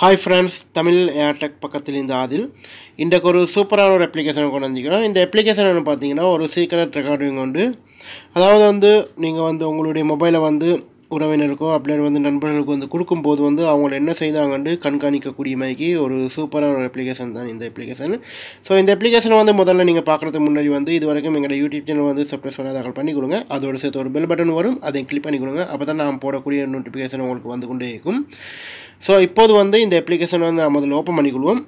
hi friends Tamil ஏர்டெக் பக்கத்தில் இந்த ஆதில் இன்றைக்கு ஒரு சூப்பரான ஒரு அப்ளிகேஷனை கொண்டு வந்திருக்கிறோம் இந்த அப்ளிகேஷன் என்ன பார்த்தீங்கன்னா ஒரு சீக்கிரட் ரெக்கார்டிங் உண்டு அதாவது வந்து நீங்கள் வந்து உங்களுடைய மொபைலை வந்து உறவினருக்கோ அப்படியே வந்து நண்பர்களுக்கு வந்து கொடுக்கும்போது வந்து அவங்கள என்ன செய்தாங்கன்ட்டு கண்காணிக்கக்கூடிய மாதிரி ஒரு சூப்பரான ஒரு அப்ளிகேஷன் தான் இந்த அப்ளிகேஷன் ஸோ இந்த அப்ளிகேஷனை வந்து முதல்ல நீங்கள் பார்க்குறதுக்கு முன்னாடி வந்து இது வரைக்கும் எங்களோட யூடியூப் சேனல் வந்து சப்ஸ்கிரைப் பண்ணால் தகவல் பண்ணி கொடுங்க அதோட சேர்த்து ஒரு பெல் பட்டன் வரும் அதை கிளிக் பண்ணி கொடுங்க அப்போ தான் நான் போடக்கூடிய நோட்டிஃபிகேஷன் உங்களுக்கு வந்து கொண்டே இருக்கும் ஸோ இப்போது வந்து இந்த அப்ளிகேஷன் வந்து முதல்ல ஓப்பன் பண்ணிக்கொள்வோம்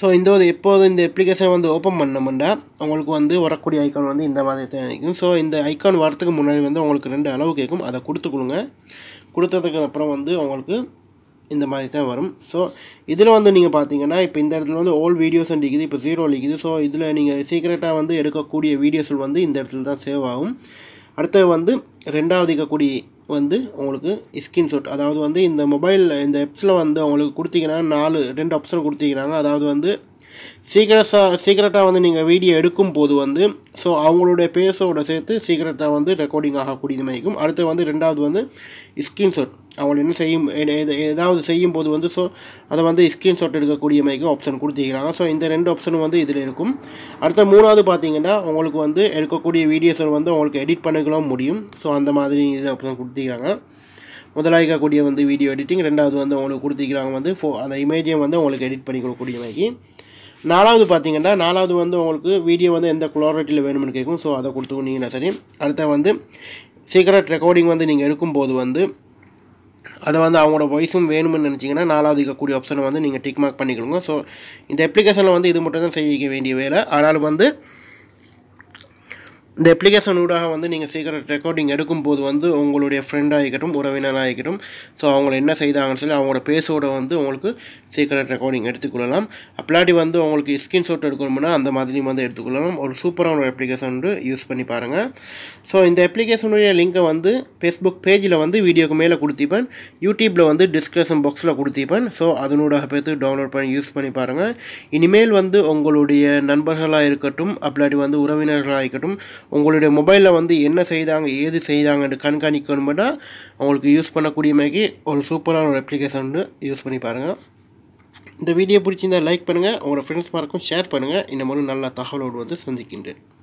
ஸோ இந்த ஒரு எப்போது இந்த அப்ளிகேஷன் வந்து ஓப்பன் பண்ணமுன்னா உங்களுக்கு வந்து வரக்கூடிய ஐக்கான் வந்து இந்த மாதிரி தான் இருக்கும் ஸோ இந்த ஐக்கான் வரத்துக்கு முன்னாடி வந்து உங்களுக்கு ரெண்டு அளவு கேட்கும் அதை கொடுத்து கொடுங்க கொடுத்ததுக்கு அப்புறம் வந்து உங்களுக்கு இந்த மாதிரி தான் வரும் ஸோ இதில் வந்து நீங்கள் பார்த்தீங்கன்னா இப்போ இந்த இடத்துல வந்து ஓல்டு வீடியோஸ் இருக்குது இப்போ ஜீரோ இருக்குது ஸோ இதில் நீங்கள் சீக்கிரட்டாக வந்து எடுக்கக்கூடிய வீடியோஸ் வந்து இந்த இடத்துல தான் சேவ் ஆகும் அடுத்தது வந்து ரெண்டாவது இருக்கக்கூடிய வந்து உங்களுக்கு ஸ்கிரீன்ஷாட் அதாவது வந்து இந்த மொபைலில் இந்த ஆப்ஸில் வந்து அவங்களுக்கு கொடுத்தீங்கன்னா நாலு ரெண்டு ஆப்ஷன் கொடுத்திருக்காங்க அதாவது வந்து சீக்கிரஸாக சீக்கிரட்டாக வந்து நீங்கள் வீடியோ எடுக்கும் போது வந்து ஸோ அவங்களுடைய பேஸோட சேர்த்து சீக்கிரட்டாக வந்து ரெக்கார்டிங் ஆகக்கூடியது மாதிரிக்கும் அடுத்து வந்து ரெண்டாவது வந்து ஸ்க்ரீன்ஷாட் அவங்க என்ன செய்யும் ஏதாவது செய்யும் போது வந்து ஸோ அதை வந்து ஸ்க்ரீன்ஷாட் எடுக்கக்கூடிய மாதிரிக்கும் ஆப்ஷன் கொடுத்துருக்கிறாங்க ஸோ இந்த ரெண்டு ஆப்ஷனும் வந்து இதில் இருக்கும் அடுத்த மூணாவது பார்த்தீங்கன்னா உங்களுக்கு வந்து எடுக்கக்கூடிய வீடியோஸை வந்து உங்களுக்கு எடிட் பண்ணிக்கலாம் முடியும் ஸோ அந்த மாதிரி ஆப்ஷன் கொடுத்துருக்காங்க முதலாயிக்கக்கூடிய வந்து வீடியோ எடிட்டிங் ரெண்டாவது வந்து உங்களுக்கு கொடுத்துக்கிறாங்க வந்து ஃபோ அந்த இமேஜையும் வந்து உங்களுக்கு எடிட் பண்ணி மாதிரி நாலாவது பார்த்தீங்கன்னா நாலாவது வந்து உங்களுக்கு வீடியோ வந்து எந்த குளாரிட்டியில் வேணும்னு கேட்கும் ஸோ அதை நீங்கள் சரி அடுத்த வந்து சீக்கிரம் ரெக்கார்டிங் வந்து நீங்கள் எடுக்கும்போது வந்து அதை வந்து அவங்களோட வாய்ஸும் வேணும்னு நினச்சிங்கன்னா நாலாவது இருக்கக்கூடிய ஆப்ஷனை வந்து நீங்கள் டிக் மார்க் பண்ணிக்கணுங்க ஸோ இந்த அப்ளிகேஷனில் வந்து இது மட்டும் தான் செய்ய வேண்டிய வேலை ஆனால் வந்து இந்த அப்ளிகேஷன் ஊடாக வந்து நீங்கள் சீக்கிரம் ரெக்கார்டிங் எடுக்கும்போது வந்து உங்களுடைய ஃப்ரெண்டாகிக்கட்டும் உறவினராகிக்கட்டும் ஸோ அவங்கள என்ன செய்தாங்கன்னு சொல்லி அவங்களோட பேஸோட வந்து உங்களுக்கு சீக்கிரம் ரெக்கார்டிங் எடுத்துக்கொள்ளலாம் அப்படி வந்து உங்களுக்கு ஸ்கிரீன்ஷாட் எடுக்கணும்னா அந்த மாதிரி வந்து எடுத்துக்கொள்ளலாம் ஒரு சூப்பரான ஒரு அப்ளிகேஷன் யூஸ் பண்ணி பாருங்கள் ஸோ இந்த அப்ளிகேஷனுடைய லிங்க்கை வந்து ஃபேஸ்புக் பேஜில் வந்து வீடியோக்கு மேலே கொடுத்திப்பேன் யூடியூப்பில் வந்து டிஸ்கிரிப்ஷன் பாக்ஸில் கொடுத்திப்பேன் ஸோ அதனூடாக பேர்த்து டவுன்லோட் பண்ணி யூஸ் பண்ணி பாருங்கள் இனிமேல் வந்து உங்களுடைய நண்பர்களாக இருக்கட்டும் அப்படி வந்து உறவினர்களாக இருக்கட்டும் உங்களுடைய மொபைலில் வந்து என்ன செய்தாங்க ஏது செய்தாங்கன்னு கண்காணிக்கணும்னா உங்களுக்கு யூஸ் பண்ணக்கூடிய மாதிரி ஒரு சூப்பரான ஒரு அப்ளிகேஷன் யூஸ் பண்ணி பாருங்கள் இந்த வீடியோ பிடிச்சிருந்தால் லைக் பண்ணுங்கள் உங்களோட ஃப்ரெண்ட்ஸ் மார்க்கும் ஷேர் பண்ணுங்கள் இந்த மாதிரி நல்ல தகவலோடு வந்து சந்திக்கின்றேன்